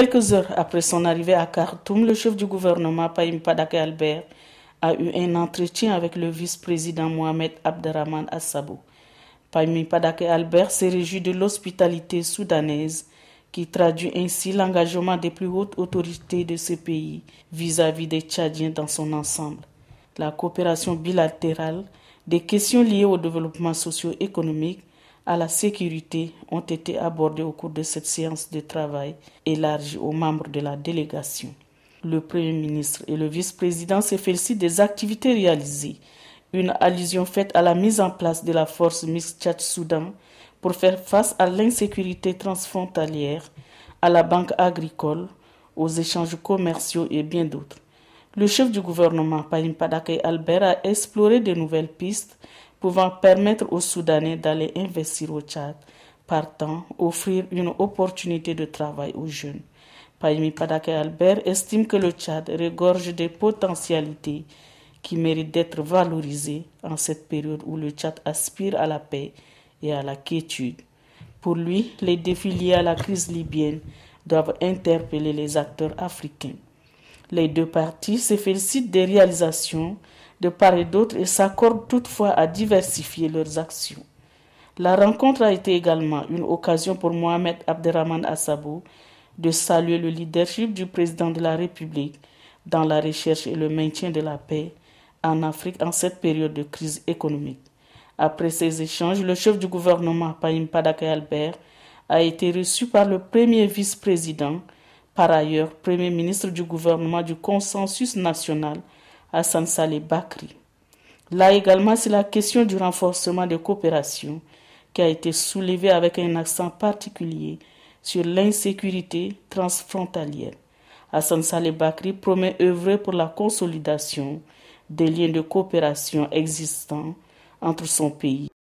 Quelques heures après son arrivée à Khartoum, le chef du gouvernement, Païm Padak Albert, a eu un entretien avec le vice-président Mohamed Abderrahman Assabou. Paim Padak Albert s'est réjoui de l'hospitalité soudanaise qui traduit ainsi l'engagement des plus hautes autorités de ce pays vis à -vis des Tchadiens dans son ensemble. La coopération bilatérale, des questions liées au développement socio-économique, à la sécurité ont été abordés au cours de cette séance de travail élargie aux membres de la délégation. Le Premier ministre et le vice-président se félicitent des activités réalisées. Une allusion faite à la mise en place de la force mixte Tchad-Soudan pour faire face à l'insécurité transfrontalière, à la banque agricole, aux échanges commerciaux et bien d'autres. Le chef du gouvernement, Pahim Padaké Albert, a exploré de nouvelles pistes pouvant permettre aux Soudanais d'aller investir au Tchad, partant offrir une opportunité de travail aux jeunes. Paimi Padake Albert estime que le Tchad regorge des potentialités qui méritent d'être valorisées en cette période où le Tchad aspire à la paix et à la quiétude. Pour lui, les défis liés à la crise libyenne doivent interpeller les acteurs africains. Les deux parties se félicitent des réalisations de part et d'autre et s'accordent toutefois à diversifier leurs actions. La rencontre a été également une occasion pour Mohamed Abderrahman Assabou de saluer le leadership du président de la République dans la recherche et le maintien de la paix en Afrique en cette période de crise économique. Après ces échanges, le chef du gouvernement, Paim Padaka Albert, a été reçu par le premier vice-président, par ailleurs premier ministre du gouvernement du consensus national à Bakri. Là également, c'est la question du renforcement des coopérations qui a été soulevée avec un accent particulier sur l'insécurité transfrontalière. Hassan Saleh Bakri promet œuvrer pour la consolidation des liens de coopération existants entre son pays